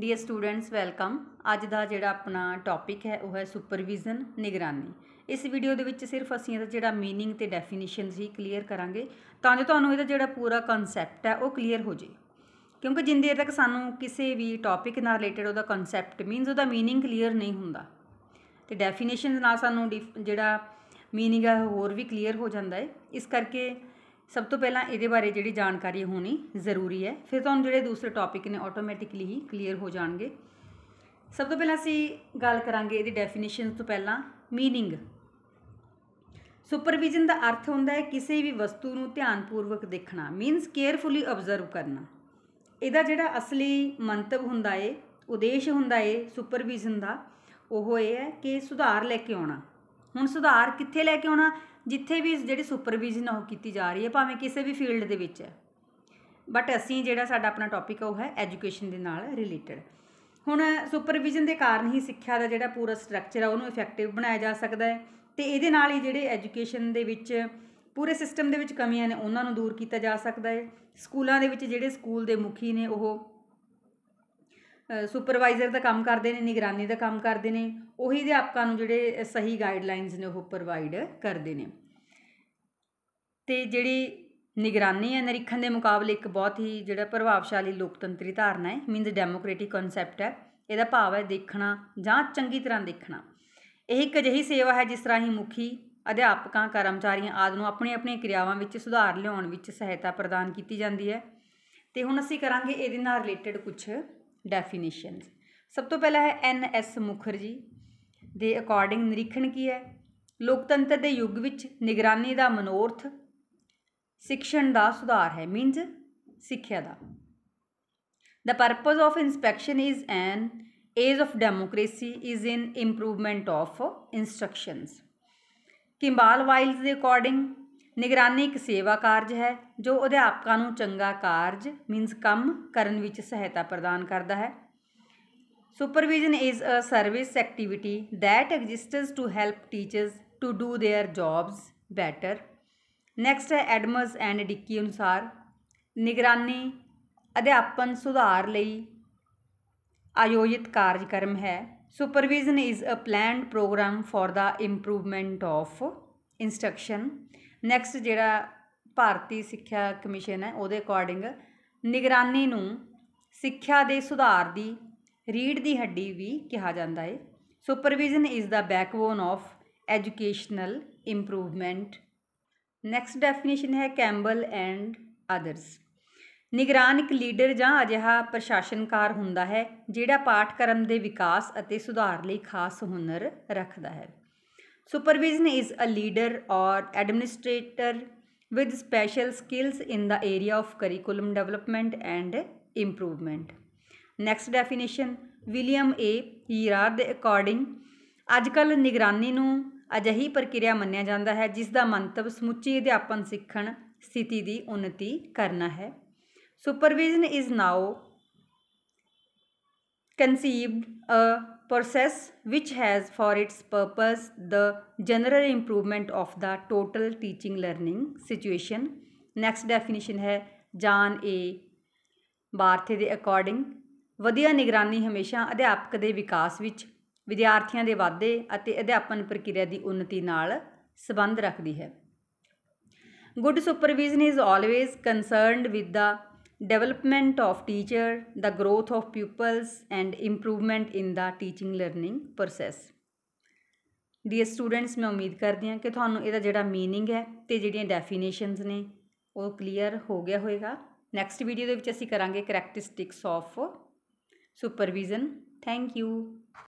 Dear students welcome ਅੱਜ ਦਾ ਜਿਹੜਾ ਆਪਣਾ ਟੌਪਿਕ ਹੈ ਉਹ ਹੈ ਸੁਪਰਵੀਜ਼ਨ ਨਿਗਰਾਨੀ ਇਸ ਵੀਡੀਓ ਦੇ ਵਿੱਚ ਸਿਰਫ ਅਸੀਂ ਇਹਦਾ ਜਿਹੜਾ मीनिंग ਤੇ ਡੈਫੀਨੇਸ਼ਨ ਸੀ ਕਲੀਅਰ ਕਰਾਂਗੇ ਤਾਂ ਜੋ ਤੁਹਾਨੂੰ ਇਹਦਾ ਜਿਹੜਾ ਪੂਰਾ ਕਨਸੈਪਟ ਹੈ ਉਹ ਕਲੀਅਰ ਹੋ ਜੇ ਕਿਉਂਕਿ ਜਿੰਦੇ ਤੱਕ ਸਾਨੂੰ ਕਿਸੇ ਵੀ ਟੌਪਿਕ ਨਾਲ ਰਿਲੇਟਡ ਉਹਦਾ ਕਨਸੈਪਟ ਮੀਨਸ ਉਹਦਾ मीनिंग ਕਲੀਅਰ ਨਹੀਂ ਹੁੰਦਾ ਤੇ ਡੈਫੀਨੇਸ਼ਨ ਨਾਲ ਸਾਨੂੰ ਜਿਹੜਾ मीनिंग ਹੈ ਹੋਰ ਵੀ ਕਲੀਅਰ ਹੋ ਜਾਂਦਾ ਹੈ ਇਸ ਕਰਕੇ ਸਭ ਤੋਂ ਪਹਿਲਾਂ ਇਹਦੇ ਬਾਰੇ ਜਿਹੜੀ ਜਾਣਕਾਰੀ ਹੋਣੀ ਜ਼ਰੂਰੀ ਹੈ ਫਿਰ ਤੁਹਾਨੂੰ ਜਿਹੜੇ ਦੂਸਰੇ ਟੌਪਿਕ ਨੇ ਆਟੋਮੈਟਿਕਲੀ ਹੀ ਕਲੀਅਰ ਹੋ ਜਾਣਗੇ ਸਭ ਤੋਂ ਪਹਿਲਾਂ ਅਸੀਂ ਗੱਲ ਕਰਾਂਗੇ ਇਹਦੀ ਡੈਫੀਨੇਸ਼ਨ ਤੋਂ ਪਹਿਲਾਂ ਮੀਨਿੰਗ ਸੁਪਰਵੀਜ਼ਨ ਦਾ ਅਰਥ ਹੁੰਦਾ ਹੈ ਕਿਸੇ ਵੀ ਵਸਤੂ ਨੂੰ ਧਿਆਨਪੂਰਵਕ ਦੇਖਣਾ ਮੀਨਸ ਕੇਅਰਫੁਲੀ ਅਬਜ਼ਰਵ ਕਰਨਾ ਇਹਦਾ ਜਿਹੜਾ ਅਸਲੀ ਮੰਤਵ ਹੁੰਦਾ ਏ ਉਦੇਸ਼ ਹੁੰਦਾ ਏ ਸੁਪਰਵੀਜ਼ਨ ਦਾ ਉਹ ਇਹ ਹੈ ਕਿ ਸੁਧਾਰ ਲੈ ਕੇ ਆਉਣਾ ਹੁਣ ਸੁਧਾਰ ਕਿੱਥੇ ਲੈ ਕੇ ਆਉਣਾ ਜਿੱਥੇ ਵੀ ਜਿਹੜੀ ਸੁਪਰਵਿਜ਼ਨ ਉਹ ਕੀਤੀ ਜਾ ਰਹੀ ਹੈ ਭਾਵੇਂ ਕਿਸੇ ਵੀ ਫੀਲਡ ਦੇ ਵਿੱਚ ਹੈ ਬਟ ਅਸੀਂ ਜਿਹੜਾ ਸਾਡਾ ਆਪਣਾ ਟੌਪਿਕ ਉਹ ਹੈ ਐਜੂਕੇਸ਼ਨ ਦੇ ਨਾਲ ਰਿਲੇਟਡ ਹੁਣ ਸੁਪਰਵਿਜ਼ਨ ਦੇ ਕਾਰਨ ਹੀ ਸਿੱਖਿਆ ਦਾ ਜਿਹੜਾ ਪੂਰਾ ਸਟਰਕਚਰ ਆ ਉਹਨੂੰ ਇਫੈਕਟਿਵ ਬਣਾਇਆ ਜਾ ਸਕਦਾ ਹੈ ਤੇ ਇਹਦੇ ਨਾਲ ਹੀ ਜਿਹੜੇ ਐਜੂਕੇਸ਼ਨ ਦੇ ਵਿੱਚ ਪੂਰੇ ਸਿਸਟਮ ਦੇ ਵਿੱਚ ਕਮੀਆਂ ਨੇ ਉਹਨਾਂ ਨੂੰ ਦੂਰ ਕੀਤਾ ਜਾ ਸਕਦਾ ਹੈ ਸਕੂਲਾਂ ਦੇ ਵਿੱਚ ਜਿਹੜੇ ਸਕੂਲ ਦੇ ਮੁਖੀ ਨੇ ਉਹ ਸੁਪਰਵਾਈਜ਼ਰ ਦਾ ਕੰਮ ਕਰਦੇ ਨੇ ਨਿਗਰਾਨੀ ਦਾ ਕੰਮ ਕਰਦੇ ਨੇ ਉਹੀ ਅਧਿਆਪਕਾਂ ਨੂੰ ਜਿਹੜੇ ਸਹੀ ਗਾਈਡਲਾਈਨਸ ਨੇ ਉਹ ਪ੍ਰੋਵਾਈਡ ਕਰਦੇ ਨੇ ਤੇ ਜਿਹੜੀ ਨਿਗਰਾਨੀ ਹੈ ਨਿਰੀਖਣ ਦੇ ਮੁਕਾਬਲੇ ਇੱਕ ਬਹੁਤ ਹੀ ਜਿਹੜਾ ਪ੍ਰਭਾਵਸ਼ਾਲੀ ਲੋਕਤੰਤਰੀ ਧਾਰਨਾ ਹੈ ਮੀਨਸ ਡੈਮੋਕ੍ਰੇਟਿਕ ਕਨਸੈਪਟ ਹੈ ਇਹਦਾ ਭਾਵ ਹੈ ਦੇਖਣਾ ਜਾਂ ਚੰਗੀ ਤਰ੍ਹਾਂ ਦੇਖਣਾ ਇਹ ਇੱਕ ਅਜਿਹੀ ਸੇਵਾ ਹੈ ਜਿਸ ਰਾਹੀਂ ਮੁਖੀ ਅਧਿਆਪਕਾਂ ਕਰਮਚਾਰੀਆਂ ਆਦਿ ਨੂੰ ਆਪਣੇ ਆਪਣੇ ਕਿਰਿਆਵਾਂ ਵਿੱਚ ਸੁਧਾਰ ਲਿਆਉਣ ਵਿੱਚ ਸਹਾਇਤਾ ਪ੍ਰਦਾਨ ਕੀਤੀ ਜਾਂਦੀ ਹੈ ਤੇ ਹੁਣ ਅਸੀਂ ਕਰਾਂਗੇ ਇਹਦੇ ਨਾਲ ਰਿਲੇਟਡ ਕੁਝ ਡੈਫੀਨੇਸ਼ਨਸ ਸਭ ਤੋਂ ਪਹਿਲਾ ਹੈ ਐਨ ਐਸ ਮੁਖਰਜੀ ਦੇ ਅਕੋਰਡਿੰਗ ਨਿਰੀਖਣ ਕੀ ਹੈ ਲੋਕਤੰਤਰ ਦੇ ਯੁੱਗ ਵਿੱਚ ਨਿਗਰਾਨੀ ਦਾ ਮਨੋਰਥ ਸਿੱਖਣ ਦਾ ਸੁਧਾਰ ਹੈ ਮੀਨਸ ਸਿੱਖਿਆ ਦਾ the purpose of inspection is an age of democracy is in improvement of instructions Kimball Wiles ਦੇ ਅਕੋਰਡਿੰਗ ਨਿਗਰਾਨੀ ਇੱਕ ਸੇਵਾ ਕਾਰਜ ਹੈ ਜੋ ਅਧਿਆਪਕਾਂ ਨੂੰ ਚੰਗਾ ਕਾਰਜ ਮੀਨਸ ਕੰਮ ਕਰਨ ਵਿੱਚ ਸਹਾਇਤਾ ਪ੍ਰਦਾਨ ਕਰਦਾ ਹੈ supervision is a service activity that exists to help teachers to do their jobs better next ਹੈ ਐਡਮਸ ਐਂਡ ਡਿੱਕੀ ਅਨੁਸਾਰ ਨਿਗਰਾਨੀ ਅਧਿਆਪਨ ਸੁਧਾਰ ਲਈ ਆਯੋਜਿਤ ਕਾਰਜਕ੍ਰਮ ਹੈ supervision is a planned programme for the improvement of instruction next ਜਿਹੜਾ ਭਾਰਤੀ ਸਿੱਖਿਆ ਕਮਿਸ਼ਨ ਹੈ ਉਹਦੇ ਅਕੋਰਡਿੰਗ ਨਿਗਰਾਨੀ ਨੂੰ ਸਿੱਖਿਆ ਦੇ ਸੁਧਾਰ ਦੀ ਰੀੜ ਦੀ ਹੱਡੀ ਵੀ ਕਿਹਾ ਜਾਂਦਾ ਹੈ supervision is the backbone of educational improvement next definition ਹੈ ਕੈਂਬਲ ਐਂਡ ਅਦਰਸ ਨਿਗਰਾਨ ਇੱਕ ਲੀਡਰ ਜਾਂ ਅਜਿਹਾ ਪ੍ਰਸ਼ਾਸਨਕਾਰ ਹੁੰਦਾ ਹੈ ਜਿਹੜਾ ਪਾਠਕ੍ਰਮ ਦੇ ਵਿਕਾਸ ਅਤੇ ਸੁਧਾਰ ਲਈ ਖਾਸ ਹੁਨਰ ਰੱਖਦਾ ਹੈ supervision is a leader or administrator with special skills in the area of curriculum development and improvement next definition william a yerard according ajkal nigrani nu ajahi prakriya manya janda hai jis da mantav samuchi adhyapan sikhan sthiti di unnati karna hai supervision is now conceived a process which has for its purpose the general improvement of the total teaching learning situation next definition ਹੈ John ਏ ਬਾਰਥੇ ਦੇ according ਵਧੀਆ ਨਿਗਰਾਨੀ ਹਮੇਸ਼ਾ ਅਧਿਆਪਕ ਦੇ ਵਿਕਾਸ ਵਿੱਚ ਵਿਦਿਆਰਥੀਆਂ ਦੇ ਵਾਧੇ ਅਤੇ ਅਧਿਆਪਨ ਪ੍ਰਕਿਰਿਆ ਦੀ ਉન્નਤੀ ਨਾਲ ਸੰਬੰਧ ਰੱਖਦੀ ਹੈ good supervision is always concerned with the development of teacher, the growth of pupils and improvement in the teaching learning process. Dear students ਮੈਂ ਉਮੀਦ ਕਰਦੀ ਹਾਂ ਕਿ ਤੁਹਾਨੂੰ ਇਹਦਾ ਜਿਹੜਾ ਮੀਨਿੰਗ ਹੈ ਤੇ ਜਿਹੜੀਆਂ ਡੈਫੀਨੇਸ਼ਨਸ ਨੇ ਉਹ ਕਲੀਅਰ ਹੋ ਗਿਆ ਹੋਵੇਗਾ ਨੈਕਸਟ ਵੀਡੀਓ ਦੇ ਵਿੱਚ ਅਸੀਂ ਕਰਾਂਗੇ characteristics of supervision thank you